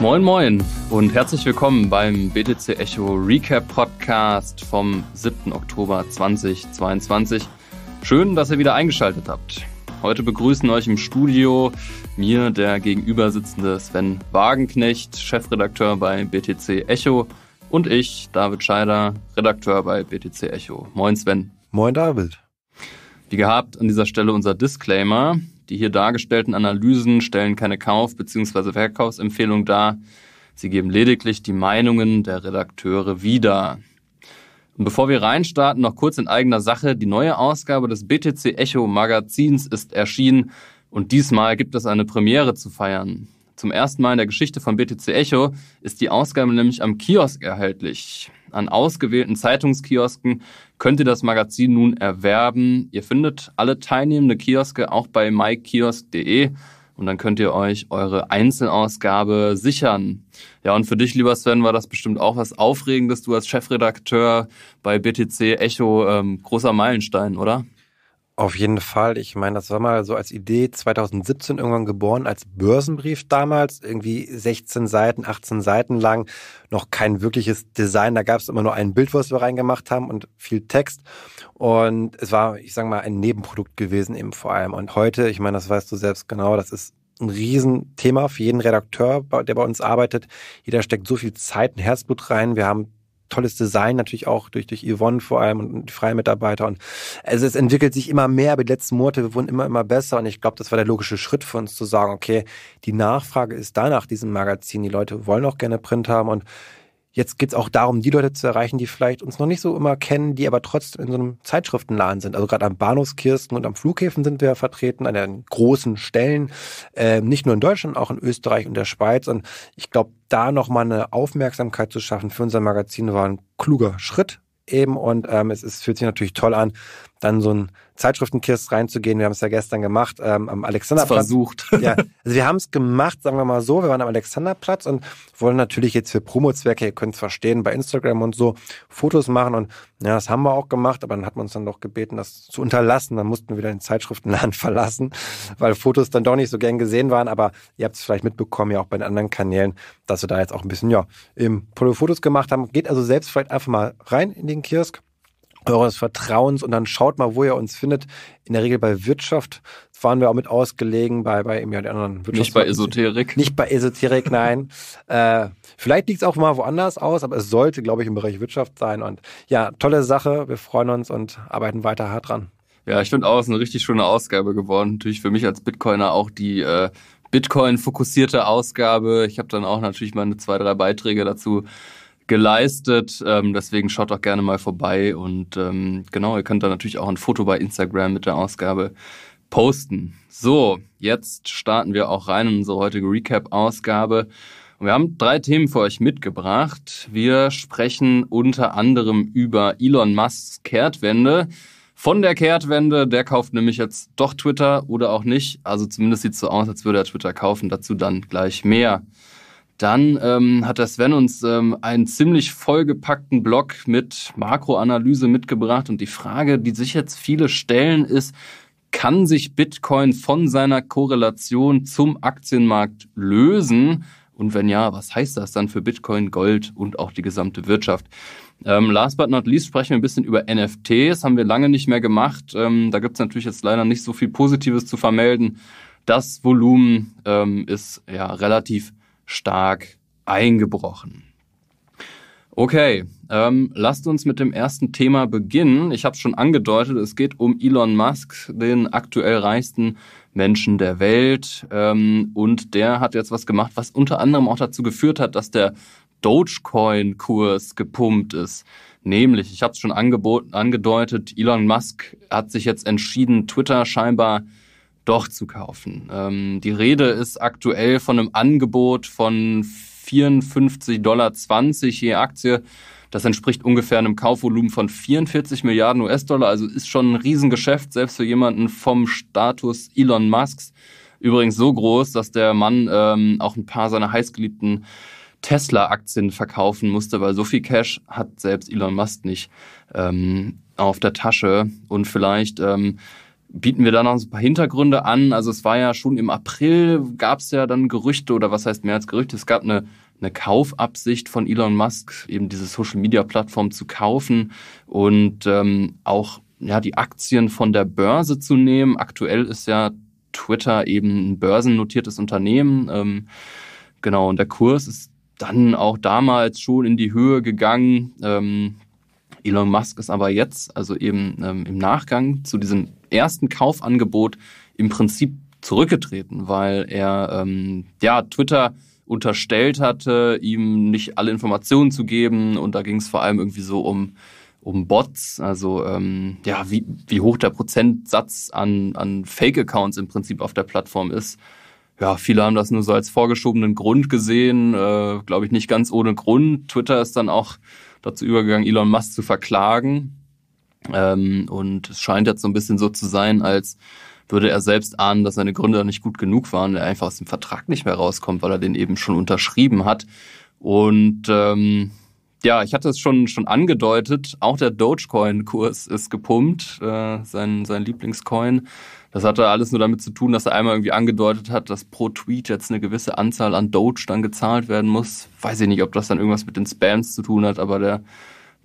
Moin Moin und herzlich willkommen beim BTC Echo Recap Podcast vom 7. Oktober 2022. Schön, dass ihr wieder eingeschaltet habt. Heute begrüßen euch im Studio mir der gegenüber sitzende Sven Wagenknecht, Chefredakteur bei BTC Echo und ich, David Scheider, Redakteur bei BTC Echo. Moin Sven. Moin David. Wie gehabt an dieser Stelle unser Disclaimer. Die hier dargestellten Analysen stellen keine Kauf- bzw. Verkaufsempfehlung dar. Sie geben lediglich die Meinungen der Redakteure wieder. Und bevor wir reinstarten, noch kurz in eigener Sache. Die neue Ausgabe des BTC Echo Magazins ist erschienen und diesmal gibt es eine Premiere zu feiern. Zum ersten Mal in der Geschichte von BTC Echo ist die Ausgabe nämlich am Kiosk erhältlich. An ausgewählten Zeitungskiosken könnt ihr das Magazin nun erwerben. Ihr findet alle teilnehmende Kioske auch bei mykiosk.de und dann könnt ihr euch eure Einzelausgabe sichern. Ja, und für dich, lieber Sven, war das bestimmt auch was Aufregendes. Du als Chefredakteur bei BTC Echo ähm, großer Meilenstein, oder? Auf jeden Fall. Ich meine, das war mal so als Idee 2017 irgendwann geboren, als Börsenbrief damals, irgendwie 16 Seiten, 18 Seiten lang, noch kein wirkliches Design. Da gab es immer nur ein Bild, was wir reingemacht haben und viel Text. Und es war, ich sage mal, ein Nebenprodukt gewesen eben vor allem. Und heute, ich meine, das weißt du selbst genau, das ist ein Riesenthema für jeden Redakteur, der bei uns arbeitet. Jeder steckt so viel Zeit und Herzblut rein. Wir haben tolles Design, natürlich auch durch, durch Yvonne vor allem und die freien Mitarbeiter. Und also es entwickelt sich immer mehr, aber die letzten Monate, wurden immer, immer besser. Und ich glaube, das war der logische Schritt für uns zu sagen, okay, die Nachfrage ist da nach diesem Magazin. Die Leute wollen auch gerne Print haben und Jetzt geht es auch darum, die Leute zu erreichen, die vielleicht uns noch nicht so immer kennen, die aber trotzdem in so einem Zeitschriftenladen sind. Also gerade am Bahnhofskirsten und am Flughäfen sind wir vertreten, an den großen Stellen, äh, nicht nur in Deutschland, auch in Österreich und der Schweiz. Und ich glaube, da nochmal eine Aufmerksamkeit zu schaffen für unser Magazin war ein kluger Schritt eben. Und ähm, es ist, fühlt sich natürlich toll an, dann so ein Zeitschriftenkiosk reinzugehen. Wir haben es ja gestern gemacht ähm, am Alexanderplatz. Versucht. ja, also wir haben es gemacht, sagen wir mal so. Wir waren am Alexanderplatz und wollen natürlich jetzt für Promo-Zwecke, ihr könnt es verstehen, bei Instagram und so Fotos machen. Und ja, das haben wir auch gemacht, aber dann hat man uns dann doch gebeten, das zu unterlassen. Dann mussten wir wieder den Zeitschriftenladen verlassen, weil Fotos dann doch nicht so gern gesehen waren. Aber ihr habt es vielleicht mitbekommen, ja auch bei den anderen Kanälen, dass wir da jetzt auch ein bisschen ja im Fotos gemacht haben. Geht also selbst vielleicht einfach mal rein in den Kiosk eures Vertrauens und dann schaut mal, wo ihr uns findet. In der Regel bei Wirtschaft waren wir auch mit ausgelegen, bei, bei eben ja, den anderen Wirtschafts Nicht bei Esoterik. Nicht bei Esoterik, nein. äh, vielleicht liegt es auch mal woanders aus, aber es sollte, glaube ich, im Bereich Wirtschaft sein. Und ja, tolle Sache. Wir freuen uns und arbeiten weiter hart dran. Ja, ich finde auch, es ist eine richtig schöne Ausgabe geworden. Natürlich für mich als Bitcoiner auch die äh, Bitcoin-fokussierte Ausgabe. Ich habe dann auch natürlich meine zwei, drei Beiträge dazu geleistet. Ähm, deswegen schaut auch gerne mal vorbei. Und ähm, genau, ihr könnt da natürlich auch ein Foto bei Instagram mit der Ausgabe posten. So, jetzt starten wir auch rein in unsere heutige Recap-Ausgabe. Und wir haben drei Themen für euch mitgebracht. Wir sprechen unter anderem über Elon Musks Kehrtwende. Von der Kehrtwende, der kauft nämlich jetzt doch Twitter oder auch nicht. Also zumindest sieht es so aus, als würde er Twitter kaufen. Dazu dann gleich mehr. Dann ähm, hat der Sven uns ähm, einen ziemlich vollgepackten Blog mit Makroanalyse mitgebracht und die Frage, die sich jetzt viele stellen, ist, kann sich Bitcoin von seiner Korrelation zum Aktienmarkt lösen? Und wenn ja, was heißt das dann für Bitcoin, Gold und auch die gesamte Wirtschaft? Ähm, last but not least sprechen wir ein bisschen über NFTs. Haben wir lange nicht mehr gemacht. Ähm, da gibt's natürlich jetzt leider nicht so viel Positives zu vermelden. Das Volumen ähm, ist ja relativ stark eingebrochen. Okay, ähm, lasst uns mit dem ersten Thema beginnen. Ich habe schon angedeutet, es geht um Elon Musk, den aktuell reichsten Menschen der Welt. Ähm, und der hat jetzt was gemacht, was unter anderem auch dazu geführt hat, dass der Dogecoin-Kurs gepumpt ist. Nämlich, ich habe es schon angeboten, angedeutet, Elon Musk hat sich jetzt entschieden, Twitter scheinbar doch zu kaufen. Ähm, die Rede ist aktuell von einem Angebot von 54,20 Dollar je Aktie. Das entspricht ungefähr einem Kaufvolumen von 44 Milliarden US-Dollar, also ist schon ein Riesengeschäft, selbst für jemanden vom Status Elon Musks. Übrigens so groß, dass der Mann ähm, auch ein paar seiner heißgeliebten Tesla-Aktien verkaufen musste, weil so viel Cash hat selbst Elon Musk nicht ähm, auf der Tasche. Und vielleicht ähm, bieten wir da noch ein paar Hintergründe an. Also es war ja schon im April, gab es ja dann Gerüchte oder was heißt mehr als Gerüchte, es gab eine, eine Kaufabsicht von Elon Musk, eben diese Social-Media-Plattform zu kaufen und ähm, auch ja, die Aktien von der Börse zu nehmen. Aktuell ist ja Twitter eben ein börsennotiertes Unternehmen. Ähm, genau, und der Kurs ist dann auch damals schon in die Höhe gegangen. Ähm, Elon Musk ist aber jetzt, also eben ähm, im Nachgang zu diesem ersten Kaufangebot im Prinzip zurückgetreten, weil er ähm, ja Twitter unterstellt hatte, ihm nicht alle Informationen zu geben und da ging es vor allem irgendwie so um um Bots, also ähm, ja wie, wie hoch der Prozentsatz an an Fake Accounts im Prinzip auf der Plattform ist. Ja, viele haben das nur so als vorgeschobenen Grund gesehen, äh, glaube ich nicht ganz ohne Grund. Twitter ist dann auch dazu übergegangen, Elon Musk zu verklagen ähm, und es scheint jetzt so ein bisschen so zu sein, als würde er selbst ahnen, dass seine Gründer nicht gut genug waren, er einfach aus dem Vertrag nicht mehr rauskommt, weil er den eben schon unterschrieben hat. Und ähm, ja, ich hatte es schon, schon angedeutet, auch der Dogecoin-Kurs ist gepumpt, äh, sein, sein Lieblingscoin. Das hatte alles nur damit zu tun, dass er einmal irgendwie angedeutet hat, dass pro Tweet jetzt eine gewisse Anzahl an Doge dann gezahlt werden muss. Weiß ich nicht, ob das dann irgendwas mit den Spams zu tun hat, aber der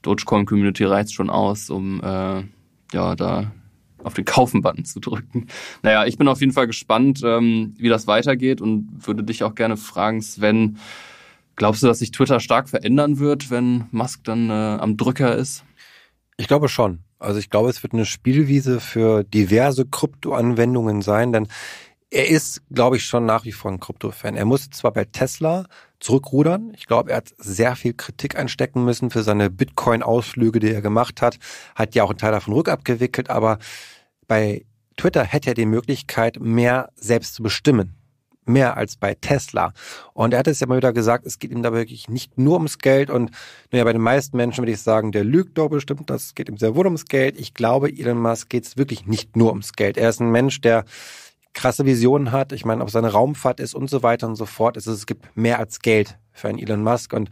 Dogecoin-Community reizt schon aus, um äh, ja da auf den Kaufen-Button zu drücken. Naja, ich bin auf jeden Fall gespannt, ähm, wie das weitergeht und würde dich auch gerne fragen, Sven, glaubst du, dass sich Twitter stark verändern wird, wenn Musk dann äh, am Drücker ist? Ich glaube schon. Also ich glaube, es wird eine Spielwiese für diverse Kryptoanwendungen sein, denn er ist, glaube ich, schon nach wie vor ein Krypto-Fan. Er musste zwar bei Tesla zurückrudern. Ich glaube, er hat sehr viel Kritik einstecken müssen für seine Bitcoin-Ausflüge, die er gemacht hat. Hat ja auch einen Teil davon rückabgewickelt, aber bei Twitter hätte er die Möglichkeit, mehr selbst zu bestimmen. Mehr als bei Tesla. Und er hat es ja mal wieder gesagt, es geht ihm da wirklich nicht nur ums Geld. Und naja, bei den meisten Menschen würde ich sagen, der lügt doch bestimmt, das geht ihm sehr wohl ums Geld. Ich glaube, Elon Musk geht es wirklich nicht nur ums Geld. Er ist ein Mensch, der krasse Visionen hat, ich meine, ob seine Raumfahrt ist und so weiter und so fort. Es, ist, es gibt mehr als Geld für einen Elon Musk und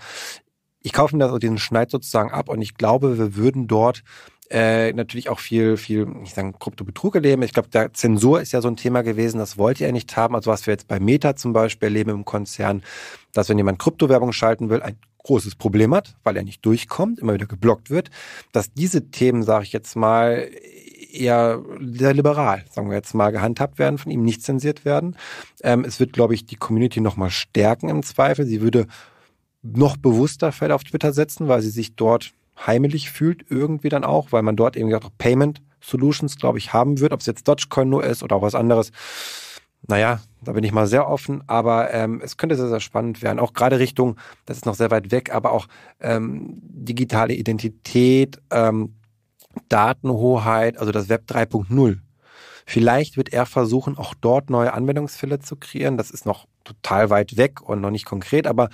ich kaufe mir da so diesen Schneid sozusagen ab und ich glaube, wir würden dort äh, natürlich auch viel, viel, ich sage, Kryptobetrug erleben. Ich glaube, der Zensur ist ja so ein Thema gewesen, das wollte er nicht haben. Also was wir jetzt bei Meta zum Beispiel erleben im Konzern, dass wenn jemand Kryptowerbung schalten will, ein großes Problem hat, weil er nicht durchkommt, immer wieder geblockt wird, dass diese Themen, sage ich jetzt mal, eher sehr liberal, sagen wir jetzt mal, gehandhabt werden von ihm, nicht zensiert werden. Ähm, es wird, glaube ich, die Community nochmal stärken im Zweifel. Sie würde noch bewusster Fälle auf Twitter setzen, weil sie sich dort heimelig fühlt, irgendwie dann auch, weil man dort eben auch Payment Solutions, glaube ich, haben wird, ob es jetzt Dogecoin nur ist oder auch was anderes. Naja, da bin ich mal sehr offen, aber ähm, es könnte sehr, sehr spannend werden. Auch gerade Richtung, das ist noch sehr weit weg, aber auch ähm, digitale Identität, ähm, Datenhoheit, also das Web 3.0. Vielleicht wird er versuchen, auch dort neue Anwendungsfälle zu kreieren. Das ist noch total weit weg und noch nicht konkret, aber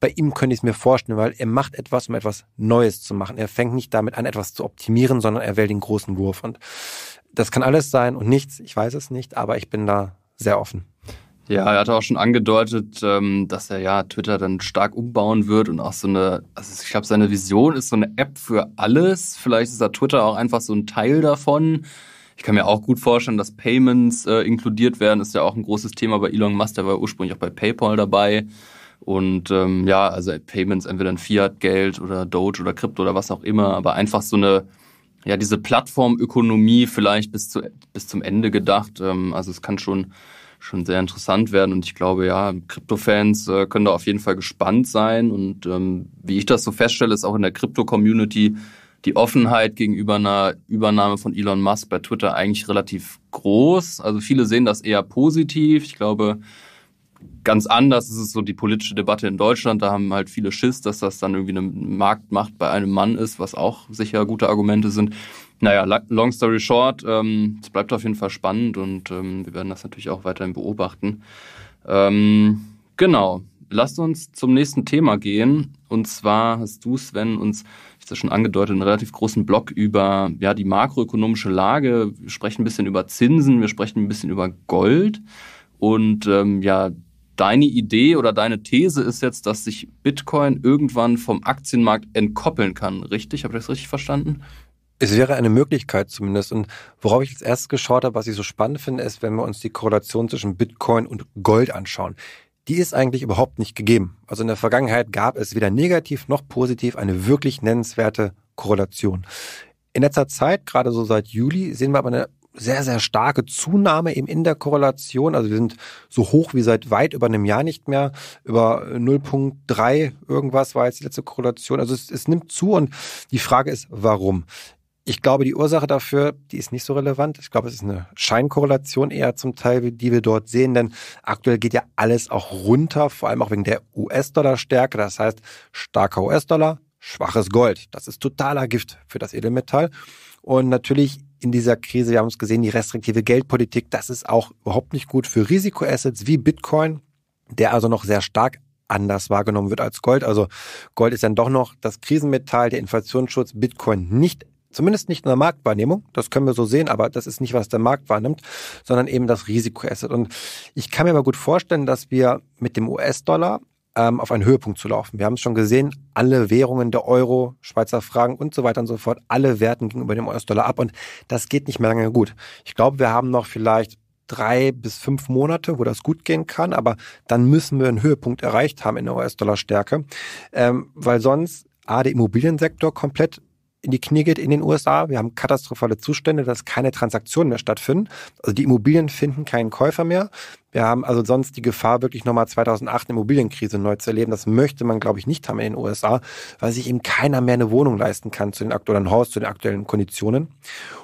bei ihm könnte ich es mir vorstellen, weil er macht etwas, um etwas Neues zu machen. Er fängt nicht damit an, etwas zu optimieren, sondern er wählt den großen Wurf. Und das kann alles sein und nichts, ich weiß es nicht, aber ich bin da sehr offen. Ja, er hat auch schon angedeutet, ähm, dass er ja Twitter dann stark umbauen wird und auch so eine, also ich glaube, seine Vision ist so eine App für alles. Vielleicht ist da Twitter auch einfach so ein Teil davon. Ich kann mir auch gut vorstellen, dass Payments äh, inkludiert werden, ist ja auch ein großes Thema bei Elon Musk, der war ursprünglich auch bei PayPal dabei. Und ähm, ja, also Payments, entweder in Fiat-Geld oder Doge oder Krypto oder was auch immer, aber einfach so eine, ja, diese Plattformökonomie vielleicht bis, zu, bis zum Ende gedacht. Ähm, also es kann schon schon sehr interessant werden. Und ich glaube, ja, Krypto-Fans äh, können da auf jeden Fall gespannt sein. Und ähm, wie ich das so feststelle, ist auch in der Krypto-Community die Offenheit gegenüber einer Übernahme von Elon Musk bei Twitter eigentlich relativ groß. Also viele sehen das eher positiv. Ich glaube, ganz anders ist es so die politische Debatte in Deutschland. Da haben halt viele Schiss, dass das dann irgendwie eine Marktmacht bei einem Mann ist, was auch sicher gute Argumente sind. Naja, long story short, ähm, es bleibt auf jeden Fall spannend und ähm, wir werden das natürlich auch weiterhin beobachten. Ähm, genau, lasst uns zum nächsten Thema gehen. Und zwar hast du, Sven, uns, ich das schon angedeutet, einen relativ großen Blog über ja, die makroökonomische Lage. Wir sprechen ein bisschen über Zinsen, wir sprechen ein bisschen über Gold. Und ähm, ja, deine Idee oder deine These ist jetzt, dass sich Bitcoin irgendwann vom Aktienmarkt entkoppeln kann. Richtig? Habe ich das richtig verstanden? Es wäre eine Möglichkeit zumindest. Und worauf ich als erstes geschaut habe, was ich so spannend finde, ist, wenn wir uns die Korrelation zwischen Bitcoin und Gold anschauen. Die ist eigentlich überhaupt nicht gegeben. Also in der Vergangenheit gab es weder negativ noch positiv eine wirklich nennenswerte Korrelation. In letzter Zeit, gerade so seit Juli, sehen wir aber eine sehr, sehr starke Zunahme eben in der Korrelation. Also wir sind so hoch wie seit weit über einem Jahr nicht mehr. Über 0,3 irgendwas war jetzt die letzte Korrelation. Also es, es nimmt zu und die Frage ist, warum? Ich glaube, die Ursache dafür, die ist nicht so relevant. Ich glaube, es ist eine Scheinkorrelation eher zum Teil, die wir dort sehen, denn aktuell geht ja alles auch runter, vor allem auch wegen der US-Dollar-Stärke. Das heißt, starker US-Dollar, schwaches Gold. Das ist totaler Gift für das Edelmetall. Und natürlich in dieser Krise, wir haben es gesehen, die restriktive Geldpolitik, das ist auch überhaupt nicht gut für Risikoassets wie Bitcoin, der also noch sehr stark anders wahrgenommen wird als Gold. Also Gold ist dann doch noch das Krisenmetall, der Inflationsschutz, Bitcoin nicht Zumindest nicht in der Marktwahrnehmung, das können wir so sehen, aber das ist nicht, was der Markt wahrnimmt, sondern eben das Risikoasset. Und ich kann mir aber gut vorstellen, dass wir mit dem US-Dollar ähm, auf einen Höhepunkt zu laufen. Wir haben es schon gesehen, alle Währungen der Euro, Schweizer Franken und so weiter und so fort, alle werten gegenüber dem US-Dollar ab und das geht nicht mehr lange gut. Ich glaube, wir haben noch vielleicht drei bis fünf Monate, wo das gut gehen kann, aber dann müssen wir einen Höhepunkt erreicht haben in der US-Dollar-Stärke, ähm, weil sonst A, der Immobiliensektor komplett in die Knie geht in den USA. Wir haben katastrophale Zustände, dass keine Transaktionen mehr stattfinden. Also die Immobilien finden keinen Käufer mehr. Wir haben also sonst die Gefahr, wirklich nochmal 2008 eine Immobilienkrise neu zu erleben. Das möchte man, glaube ich, nicht haben in den USA, weil sich eben keiner mehr eine Wohnung leisten kann zu den aktuellen Haus, zu den aktuellen Konditionen.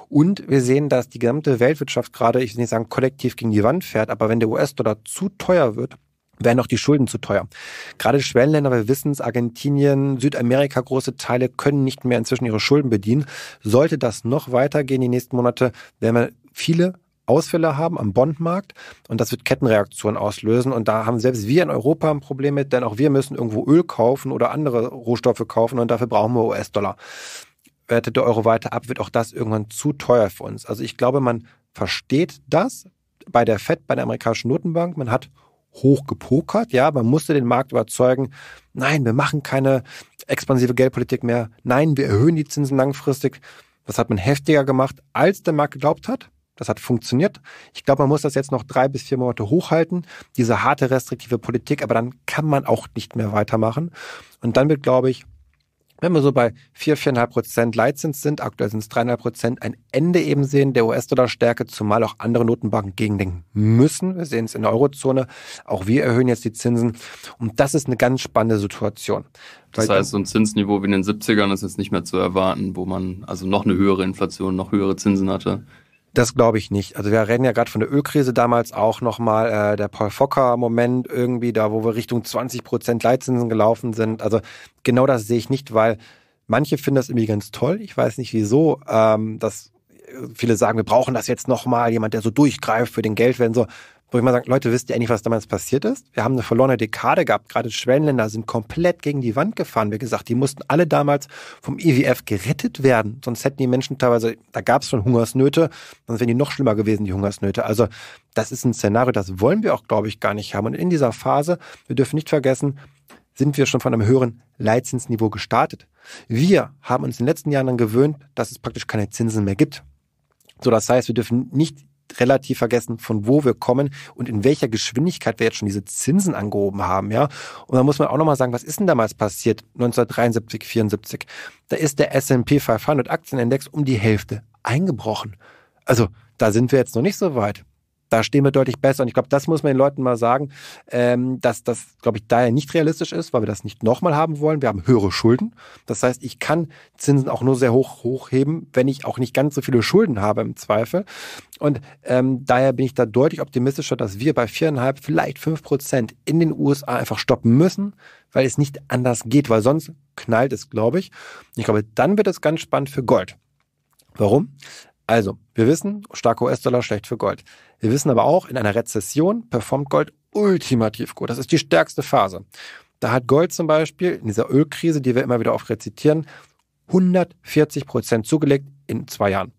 Und wir sehen, dass die gesamte Weltwirtschaft gerade, ich will nicht sagen kollektiv gegen die Wand fährt, aber wenn der US-Dollar zu teuer wird, wären auch die Schulden zu teuer. Gerade Schwellenländer, wir wissen es, Argentinien, Südamerika, große Teile können nicht mehr inzwischen ihre Schulden bedienen. Sollte das noch weitergehen die nächsten Monate, werden wir viele Ausfälle haben am Bondmarkt und das wird Kettenreaktionen auslösen und da haben selbst wir in Europa ein Problem mit, denn auch wir müssen irgendwo Öl kaufen oder andere Rohstoffe kaufen und dafür brauchen wir US-Dollar. Wertet der Euro weiter ab, wird auch das irgendwann zu teuer für uns. Also ich glaube, man versteht das bei der Fed, bei der amerikanischen Notenbank, man hat hoch gepokert. Ja, man musste den Markt überzeugen. Nein, wir machen keine expansive Geldpolitik mehr. Nein, wir erhöhen die Zinsen langfristig. Das hat man heftiger gemacht, als der Markt geglaubt hat. Das hat funktioniert. Ich glaube, man muss das jetzt noch drei bis vier Monate hochhalten, diese harte restriktive Politik, aber dann kann man auch nicht mehr weitermachen. Und dann wird, glaube ich, wenn wir so bei 4, 4,5 Prozent Leitzins sind, aktuell sind es 3,5 Prozent, ein Ende eben sehen der US-Dollar-Stärke, zumal auch andere Notenbanken gegendenken müssen. Wir sehen es in der Eurozone. Auch wir erhöhen jetzt die Zinsen. Und das ist eine ganz spannende Situation. Das Weil heißt, so ein Zinsniveau wie in den 70ern ist jetzt nicht mehr zu erwarten, wo man also noch eine höhere Inflation, noch höhere Zinsen hatte. Das glaube ich nicht. Also wir reden ja gerade von der Ölkrise damals auch nochmal äh, der Paul focker moment irgendwie, da wo wir Richtung 20 Prozent Leitzinsen gelaufen sind. Also genau das sehe ich nicht, weil manche finden das irgendwie ganz toll. Ich weiß nicht wieso. Ähm, dass äh, viele sagen, wir brauchen das jetzt nochmal, jemand, der so durchgreift für den Geldwert so wo ich mal sage, Leute, wisst ihr eigentlich, was damals passiert ist? Wir haben eine verlorene Dekade gehabt, gerade Schwellenländer sind komplett gegen die Wand gefahren. Wie gesagt, die mussten alle damals vom IWF e gerettet werden, sonst hätten die Menschen teilweise, da gab es schon Hungersnöte, sonst wären die noch schlimmer gewesen, die Hungersnöte. Also das ist ein Szenario, das wollen wir auch, glaube ich, gar nicht haben. Und in dieser Phase, wir dürfen nicht vergessen, sind wir schon von einem höheren Leitzinsniveau gestartet. Wir haben uns in den letzten Jahren dann gewöhnt, dass es praktisch keine Zinsen mehr gibt. So, das heißt, wir dürfen nicht relativ vergessen, von wo wir kommen und in welcher Geschwindigkeit wir jetzt schon diese Zinsen angehoben haben, ja. Und da muss man auch nochmal sagen, was ist denn damals passiert? 1973, 74. Da ist der S&P 500 Aktienindex um die Hälfte eingebrochen. Also, da sind wir jetzt noch nicht so weit da stehen wir deutlich besser. Und ich glaube, das muss man den Leuten mal sagen, ähm, dass das, glaube ich, daher nicht realistisch ist, weil wir das nicht nochmal haben wollen. Wir haben höhere Schulden. Das heißt, ich kann Zinsen auch nur sehr hoch hochheben, wenn ich auch nicht ganz so viele Schulden habe im Zweifel. Und ähm, daher bin ich da deutlich optimistischer, dass wir bei viereinhalb, vielleicht fünf Prozent in den USA einfach stoppen müssen, weil es nicht anders geht, weil sonst knallt es, glaube ich. Und ich glaube, dann wird es ganz spannend für Gold. Warum? Also, wir wissen, starker US-Dollar schlecht für Gold. Wir wissen aber auch, in einer Rezession performt Gold ultimativ gut. Das ist die stärkste Phase. Da hat Gold zum Beispiel in dieser Ölkrise, die wir immer wieder oft rezitieren, 140 Prozent zugelegt in zwei Jahren,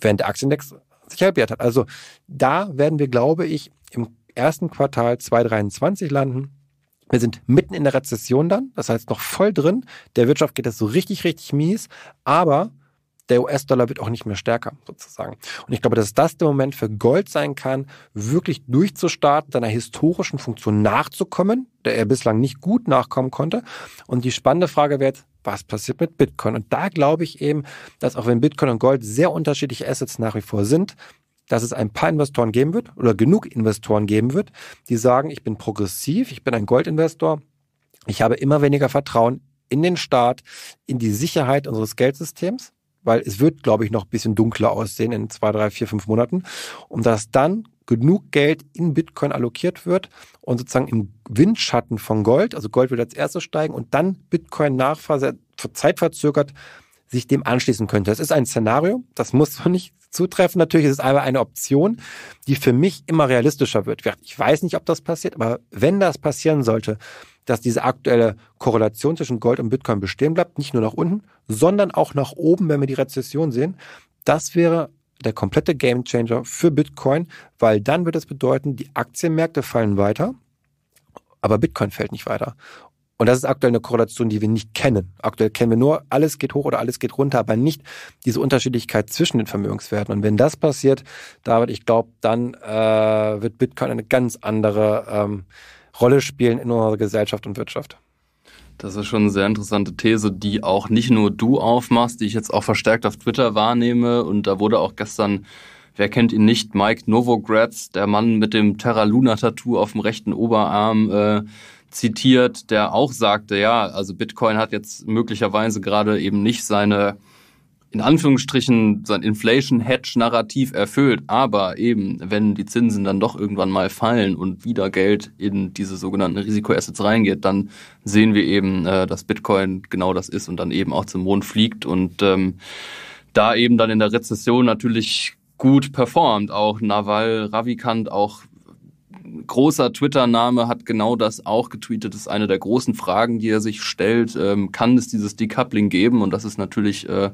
während der Aktienindex sich halbiert hat. Also da werden wir, glaube ich, im ersten Quartal 2023 landen. Wir sind mitten in der Rezession dann, das heißt noch voll drin. Der Wirtschaft geht das so richtig, richtig mies. Aber der US-Dollar wird auch nicht mehr stärker sozusagen. Und ich glaube, dass das der Moment für Gold sein kann, wirklich durchzustarten, seiner historischen Funktion nachzukommen, der er bislang nicht gut nachkommen konnte. Und die spannende Frage wäre jetzt, was passiert mit Bitcoin? Und da glaube ich eben, dass auch wenn Bitcoin und Gold sehr unterschiedliche Assets nach wie vor sind, dass es ein paar Investoren geben wird oder genug Investoren geben wird, die sagen, ich bin progressiv, ich bin ein Goldinvestor, ich habe immer weniger Vertrauen in den Staat, in die Sicherheit unseres Geldsystems weil es wird, glaube ich, noch ein bisschen dunkler aussehen in zwei, drei, vier, fünf Monaten. Und dass dann genug Geld in Bitcoin allokiert wird und sozusagen im Windschatten von Gold, also Gold wird als erstes steigen und dann Bitcoin nachver zeitverzögert sich dem anschließen könnte. Das ist ein Szenario, das muss man nicht zutreffen. Natürlich ist es aber eine Option, die für mich immer realistischer wird. Ich weiß nicht, ob das passiert, aber wenn das passieren sollte, dass diese aktuelle Korrelation zwischen Gold und Bitcoin bestehen bleibt, nicht nur nach unten, sondern auch nach oben, wenn wir die Rezession sehen. Das wäre der komplette Gamechanger für Bitcoin, weil dann wird es bedeuten, die Aktienmärkte fallen weiter, aber Bitcoin fällt nicht weiter. Und das ist aktuell eine Korrelation, die wir nicht kennen. Aktuell kennen wir nur, alles geht hoch oder alles geht runter, aber nicht diese Unterschiedlichkeit zwischen den Vermögenswerten. Und wenn das passiert, David, ich glaube, dann äh, wird Bitcoin eine ganz andere ähm, Rolle spielen in unserer Gesellschaft und Wirtschaft. Das ist schon eine sehr interessante These, die auch nicht nur du aufmachst, die ich jetzt auch verstärkt auf Twitter wahrnehme. Und da wurde auch gestern, wer kennt ihn nicht, Mike Novogratz, der Mann mit dem Terra Luna-Tattoo auf dem rechten Oberarm, äh, zitiert, der auch sagte, ja, also Bitcoin hat jetzt möglicherweise gerade eben nicht seine in Anführungsstrichen sein Inflation-Hedge-Narrativ erfüllt. Aber eben, wenn die Zinsen dann doch irgendwann mal fallen und wieder Geld in diese sogenannten Risikoassets reingeht, dann sehen wir eben, äh, dass Bitcoin genau das ist und dann eben auch zum Mond fliegt und ähm, da eben dann in der Rezession natürlich gut performt. Auch Naval Ravikant, auch großer Twitter-Name hat genau das auch getweetet. Das ist eine der großen Fragen, die er sich stellt. Ähm, kann es dieses Decoupling geben? Und das ist natürlich äh,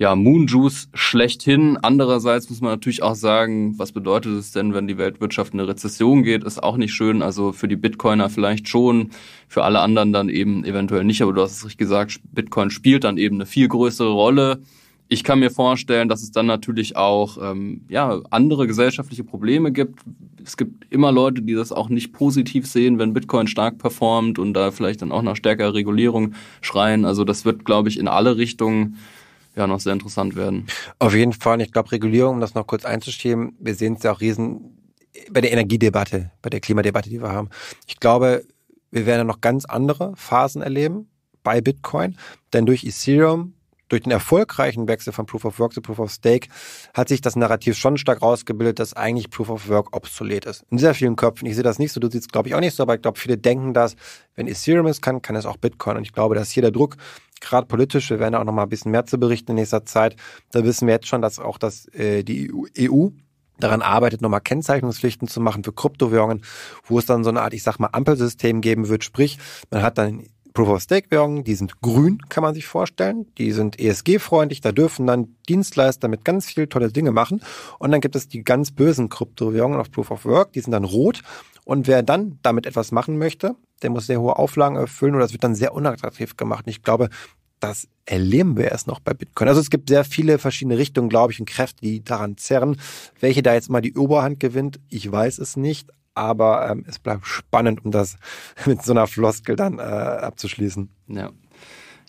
ja, Moonjuice schlechthin. Andererseits muss man natürlich auch sagen, was bedeutet es denn, wenn die Weltwirtschaft in eine Rezession geht, ist auch nicht schön. Also für die Bitcoiner vielleicht schon, für alle anderen dann eben eventuell nicht. Aber du hast es richtig gesagt, Bitcoin spielt dann eben eine viel größere Rolle. Ich kann mir vorstellen, dass es dann natürlich auch ähm, ja, andere gesellschaftliche Probleme gibt. Es gibt immer Leute, die das auch nicht positiv sehen, wenn Bitcoin stark performt und da vielleicht dann auch nach stärkerer Regulierung schreien. Also das wird, glaube ich, in alle Richtungen ja noch sehr interessant werden. Auf jeden Fall. Ich glaube, Regulierung, um das noch kurz einzuschieben, wir sehen es ja auch riesen bei der Energiedebatte, bei der Klimadebatte, die wir haben. Ich glaube, wir werden noch ganz andere Phasen erleben bei Bitcoin, denn durch Ethereum durch den erfolgreichen Wechsel von Proof of Work zu Proof of Stake hat sich das Narrativ schon stark rausgebildet, dass eigentlich Proof of Work obsolet ist. In sehr vielen Köpfen, ich sehe das nicht so, du siehst glaube ich auch nicht so, aber ich glaube, viele denken das, wenn Ethereum es kann, kann es auch Bitcoin. Und ich glaube, dass hier der Druck gerade politisch, wir werden auch noch mal ein bisschen mehr zu berichten in nächster Zeit, da wissen wir jetzt schon, dass auch das, äh, die EU e daran arbeitet, nochmal Kennzeichnungspflichten zu machen für Kryptowährungen, wo es dann so eine Art, ich sag mal, Ampelsystem geben wird. Sprich, man hat dann Proof-of-Stake-Währungen, die sind grün, kann man sich vorstellen. Die sind ESG-freundlich, da dürfen dann Dienstleister mit ganz viel tolle Dinge machen. Und dann gibt es die ganz bösen Kryptowährungen auf Proof-of-Work, die sind dann rot. Und wer dann damit etwas machen möchte, der muss sehr hohe Auflagen erfüllen oder es wird dann sehr unattraktiv gemacht. ich glaube, das erleben wir erst noch bei Bitcoin. Also es gibt sehr viele verschiedene Richtungen, glaube ich, und Kräfte, die daran zerren. Welche da jetzt mal die Oberhand gewinnt, ich weiß es nicht, aber ähm, es bleibt spannend, um das mit so einer Floskel dann äh, abzuschließen. Ja.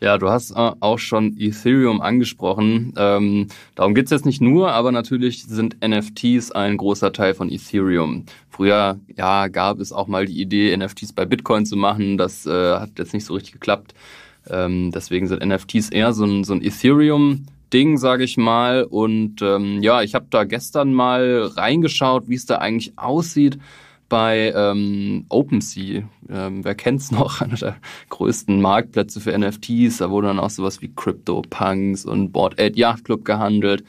Ja, du hast äh, auch schon Ethereum angesprochen. Ähm, darum geht's jetzt nicht nur, aber natürlich sind NFTs ein großer Teil von Ethereum. Früher ja, gab es auch mal die Idee, NFTs bei Bitcoin zu machen. Das äh, hat jetzt nicht so richtig geklappt. Ähm, deswegen sind NFTs eher so ein, so ein Ethereum. Ding, sage ich mal. Und ähm, ja, ich habe da gestern mal reingeschaut, wie es da eigentlich aussieht bei ähm, OpenSea. Ähm, wer es noch? Einer der größten Marktplätze für NFTs. Da wurde dann auch sowas wie CryptoPunks und Board Ed Yacht Club gehandelt.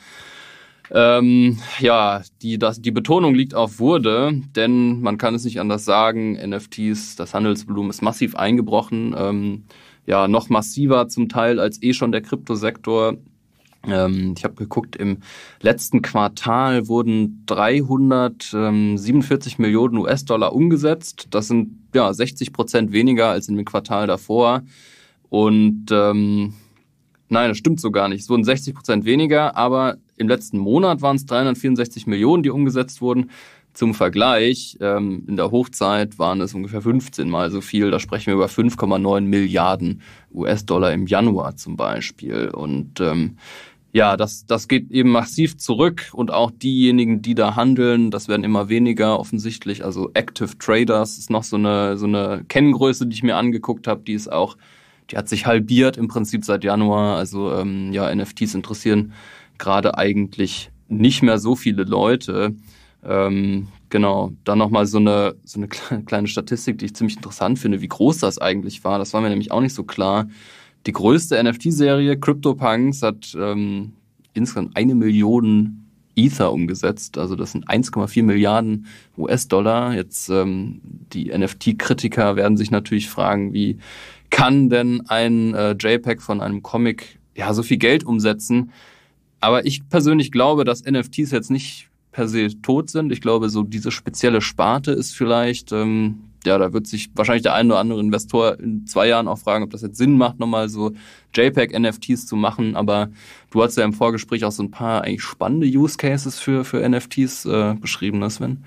Ähm, ja, die, das, die Betonung liegt auf wurde, denn man kann es nicht anders sagen. NFTs, das Handelsvolumen ist massiv eingebrochen. Ähm, ja noch massiver zum Teil als eh schon der Kryptosektor. Ähm, ich habe geguckt, im letzten Quartal wurden 347 Millionen US-Dollar umgesetzt. Das sind ja 60 Prozent weniger als in dem Quartal davor. Und ähm, nein, das stimmt so gar nicht. Es wurden 60 Prozent weniger, aber im letzten Monat waren es 364 Millionen, die umgesetzt wurden. Zum Vergleich, ähm, in der Hochzeit waren es ungefähr 15 mal so viel. Da sprechen wir über 5,9 Milliarden US-Dollar im Januar zum Beispiel. Und ähm, ja, das, das geht eben massiv zurück und auch diejenigen, die da handeln, das werden immer weniger offensichtlich. Also Active Traders ist noch so eine, so eine Kenngröße, die ich mir angeguckt habe, die ist auch, die hat sich halbiert im Prinzip seit Januar. Also ähm, ja, NFTs interessieren gerade eigentlich nicht mehr so viele Leute. Ähm, genau, dann nochmal so eine, so eine kleine Statistik, die ich ziemlich interessant finde, wie groß das eigentlich war. Das war mir nämlich auch nicht so klar. Die größte NFT-Serie, CryptoPunks, hat ähm, insgesamt eine Million Ether umgesetzt. Also das sind 1,4 Milliarden US-Dollar. Jetzt ähm, die NFT-Kritiker werden sich natürlich fragen, wie kann denn ein äh, JPEG von einem Comic ja so viel Geld umsetzen? Aber ich persönlich glaube, dass NFTs jetzt nicht per se tot sind. Ich glaube, so diese spezielle Sparte ist vielleicht, ähm, ja, da wird sich wahrscheinlich der ein oder andere Investor in zwei Jahren auch fragen, ob das jetzt Sinn macht, nochmal so JPEG-NFTs zu machen. Aber du hast ja im Vorgespräch auch so ein paar eigentlich spannende Use Cases für, für NFTs äh, beschrieben, ne, Sven?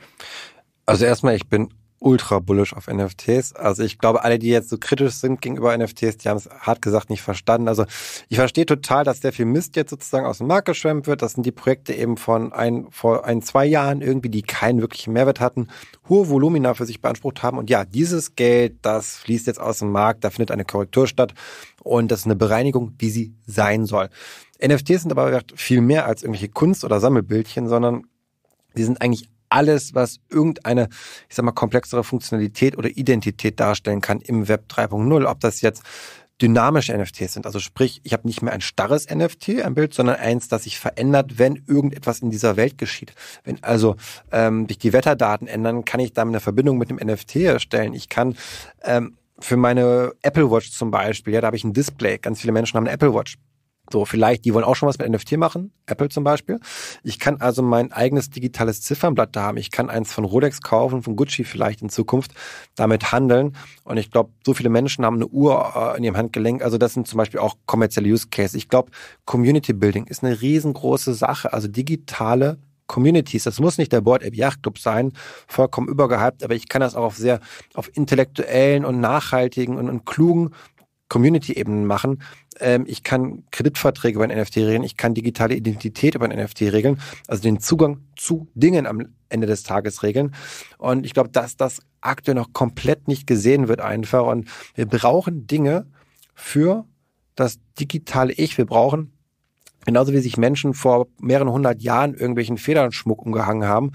Also erstmal, ich bin ultra bullish auf NFTs. Also ich glaube, alle, die jetzt so kritisch sind gegenüber NFTs, die haben es hart gesagt nicht verstanden. Also ich verstehe total, dass sehr viel Mist jetzt sozusagen aus dem Markt geschwemmt wird. Das sind die Projekte eben von ein, vor ein, zwei Jahren irgendwie, die keinen wirklichen Mehrwert hatten, hohe Volumina für sich beansprucht haben. Und ja, dieses Geld, das fließt jetzt aus dem Markt, da findet eine Korrektur statt und das ist eine Bereinigung, wie sie sein soll. NFTs sind aber viel mehr als irgendwelche Kunst- oder Sammelbildchen, sondern sie sind eigentlich alles, was irgendeine, ich sag mal, komplexere Funktionalität oder Identität darstellen kann im Web 3.0. Ob das jetzt dynamische NFTs sind. Also sprich, ich habe nicht mehr ein starres NFT, ein Bild, sondern eins, das sich verändert, wenn irgendetwas in dieser Welt geschieht. Wenn also ähm, sich die Wetterdaten ändern, kann ich damit eine Verbindung mit dem NFT erstellen. Ich kann ähm, für meine Apple Watch zum Beispiel, ja, da habe ich ein Display. Ganz viele Menschen haben eine Apple Watch. So, vielleicht, die wollen auch schon was mit NFT machen, Apple zum Beispiel. Ich kann also mein eigenes digitales Ziffernblatt da haben. Ich kann eins von Rolex kaufen, von Gucci vielleicht in Zukunft, damit handeln. Und ich glaube, so viele Menschen haben eine Uhr äh, in ihrem Handgelenk. Also das sind zum Beispiel auch kommerzielle Use Cases. Ich glaube, Community Building ist eine riesengroße Sache. Also digitale Communities. Das muss nicht der Board App Yacht Club sein, vollkommen übergehypt, aber ich kann das auch auf sehr, auf intellektuellen und nachhaltigen und, und klugen Community-Ebenen machen. Ähm, ich kann Kreditverträge über ein NFT regeln, ich kann digitale Identität über ein NFT regeln, also den Zugang zu Dingen am Ende des Tages regeln. Und ich glaube, dass das aktuell noch komplett nicht gesehen wird einfach. Und wir brauchen Dinge für das digitale Ich. Wir brauchen Genauso wie sich Menschen vor mehreren hundert Jahren irgendwelchen Federnschmuck umgehangen haben,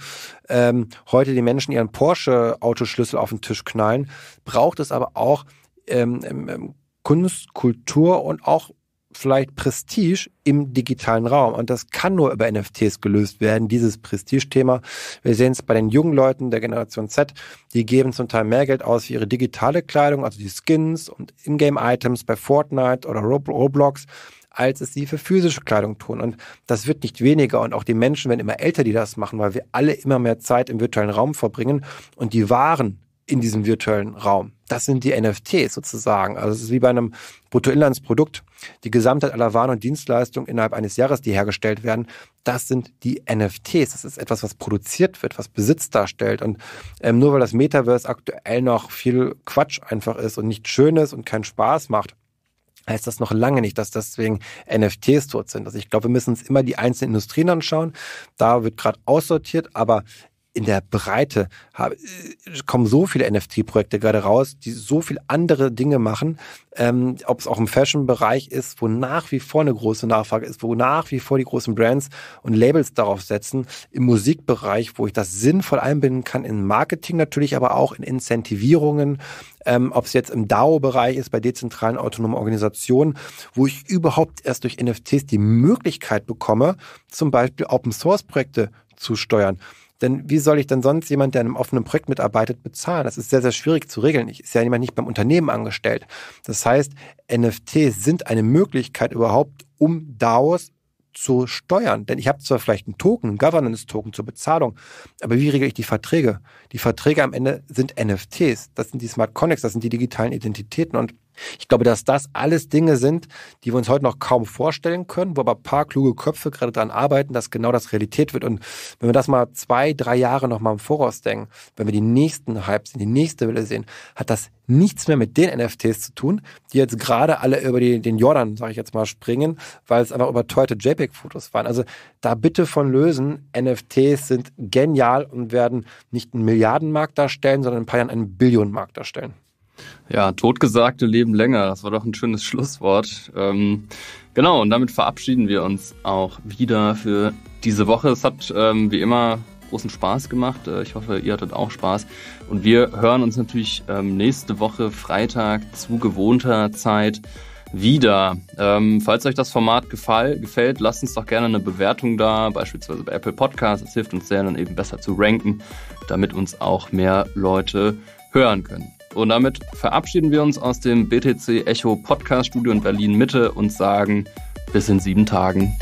ähm, heute die Menschen ihren Porsche-Autoschlüssel auf den Tisch knallen, braucht es aber auch ähm, ähm, ähm Kunst, Kultur und auch vielleicht Prestige im digitalen Raum. Und das kann nur über NFTs gelöst werden, dieses Prestige-Thema. Wir sehen es bei den jungen Leuten der Generation Z, die geben zum Teil mehr Geld aus für ihre digitale Kleidung, also die Skins und Ingame-Items bei Fortnite oder Roblox, als es sie für physische Kleidung tun. Und das wird nicht weniger. Und auch die Menschen werden immer älter, die das machen, weil wir alle immer mehr Zeit im virtuellen Raum verbringen und die Waren in diesem virtuellen Raum. Das sind die NFTs sozusagen. Also es ist wie bei einem Bruttoinlandsprodukt. Die Gesamtheit aller Waren und Dienstleistungen innerhalb eines Jahres, die hergestellt werden, das sind die NFTs. Das ist etwas, was produziert wird, was Besitz darstellt. Und ähm, nur weil das Metaverse aktuell noch viel Quatsch einfach ist und nicht schön ist und keinen Spaß macht, heißt das noch lange nicht, dass deswegen NFTs tot sind. Also ich glaube, wir müssen uns immer die einzelnen Industrien anschauen. Da wird gerade aussortiert, aber in der Breite hab, äh, kommen so viele NFT-Projekte gerade raus, die so viel andere Dinge machen, ähm, ob es auch im Fashion-Bereich ist, wo nach wie vor eine große Nachfrage ist, wo nach wie vor die großen Brands und Labels darauf setzen, im Musikbereich, wo ich das sinnvoll einbinden kann, in Marketing natürlich, aber auch in Incentivierungen, ähm, ob es jetzt im DAO-Bereich ist, bei dezentralen autonomen Organisationen, wo ich überhaupt erst durch NFTs die Möglichkeit bekomme, zum Beispiel Open-Source-Projekte zu steuern. Denn wie soll ich denn sonst jemand, der an einem offenen Projekt mitarbeitet, bezahlen? Das ist sehr, sehr schwierig zu regeln. Ich ist ja jemand nicht beim Unternehmen angestellt. Das heißt, NFTs sind eine Möglichkeit überhaupt, um DAOs zu steuern. Denn ich habe zwar vielleicht einen Token, einen Governance-Token zur Bezahlung, aber wie regel ich die Verträge? Die Verträge am Ende sind NFTs. Das sind die Smart Connects, das sind die digitalen Identitäten und ich glaube, dass das alles Dinge sind, die wir uns heute noch kaum vorstellen können, wo aber ein paar kluge Köpfe gerade daran arbeiten, dass genau das Realität wird. Und wenn wir das mal zwei, drei Jahre noch mal im Voraus denken, wenn wir die nächsten Hypes, die nächste Welle sehen, hat das nichts mehr mit den NFTs zu tun, die jetzt gerade alle über die, den Jordan, sage ich jetzt mal, springen, weil es einfach überteuerte JPEG-Fotos waren. Also da bitte von lösen. NFTs sind genial und werden nicht einen Milliardenmarkt darstellen, sondern in ein paar Jahren einen Billionenmarkt darstellen. Ja, totgesagte leben länger. Das war doch ein schönes Schlusswort. Ähm, genau, und damit verabschieden wir uns auch wieder für diese Woche. Es hat ähm, wie immer großen Spaß gemacht. Äh, ich hoffe, ihr hattet auch Spaß. Und wir hören uns natürlich ähm, nächste Woche Freitag zu gewohnter Zeit wieder. Ähm, falls euch das Format gefall, gefällt, lasst uns doch gerne eine Bewertung da, beispielsweise bei Apple Podcasts. Es hilft uns sehr, dann eben besser zu ranken, damit uns auch mehr Leute hören können. Und damit verabschieden wir uns aus dem BTC Echo Podcast Studio in Berlin Mitte und sagen bis in sieben Tagen.